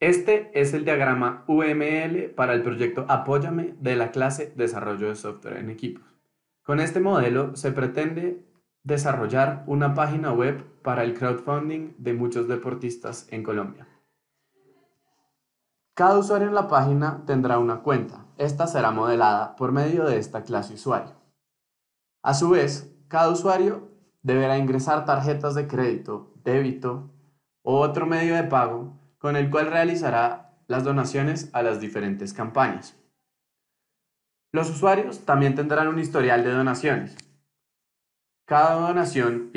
Este es el diagrama UML para el proyecto Apóyame de la clase Desarrollo de Software en Equipos. Con este modelo se pretende desarrollar una página web para el crowdfunding de muchos deportistas en Colombia. Cada usuario en la página tendrá una cuenta. Esta será modelada por medio de esta clase usuario. A su vez, cada usuario deberá ingresar tarjetas de crédito, débito u otro medio de pago con el cual realizará las donaciones a las diferentes campañas. Los usuarios también tendrán un historial de donaciones. Cada donación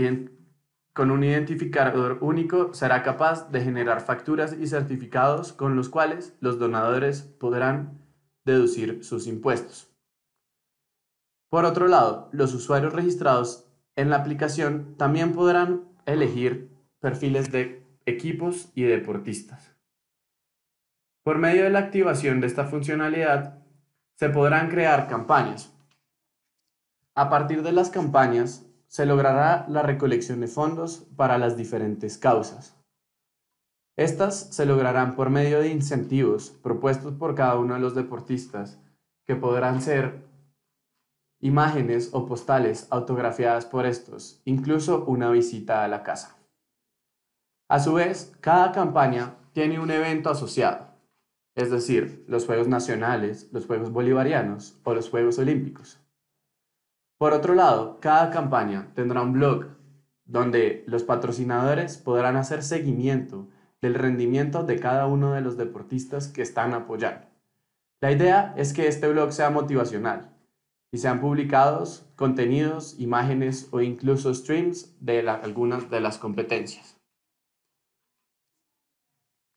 con un identificador único será capaz de generar facturas y certificados con los cuales los donadores podrán deducir sus impuestos. Por otro lado, los usuarios registrados en la aplicación también podrán elegir perfiles de equipos y deportistas. Por medio de la activación de esta funcionalidad, se podrán crear campañas. A partir de las campañas, se logrará la recolección de fondos para las diferentes causas. Estas se lograrán por medio de incentivos propuestos por cada uno de los deportistas, que podrán ser imágenes o postales autografiadas por estos, incluso una visita a la casa. A su vez, cada campaña tiene un evento asociado, es decir, los Juegos Nacionales, los Juegos Bolivarianos o los Juegos Olímpicos. Por otro lado, cada campaña tendrá un blog donde los patrocinadores podrán hacer seguimiento del rendimiento de cada uno de los deportistas que están apoyando. La idea es que este blog sea motivacional y sean publicados contenidos, imágenes o incluso streams de algunas de las competencias.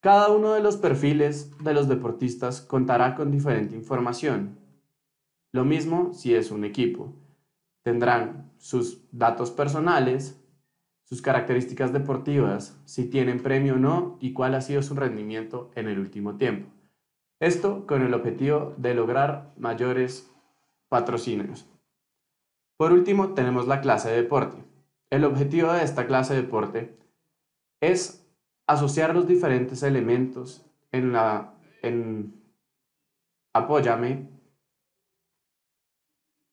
Cada uno de los perfiles de los deportistas contará con diferente información. Lo mismo si es un equipo. Tendrán sus datos personales, sus características deportivas, si tienen premio o no y cuál ha sido su rendimiento en el último tiempo. Esto con el objetivo de lograr mayores patrocinios. Por último, tenemos la clase de deporte. El objetivo de esta clase de deporte es asociar los diferentes elementos en la... En, apóyame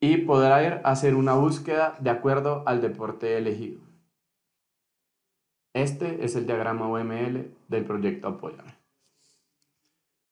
y a hacer una búsqueda de acuerdo al deporte elegido. Este es el diagrama UML del proyecto Apóyame.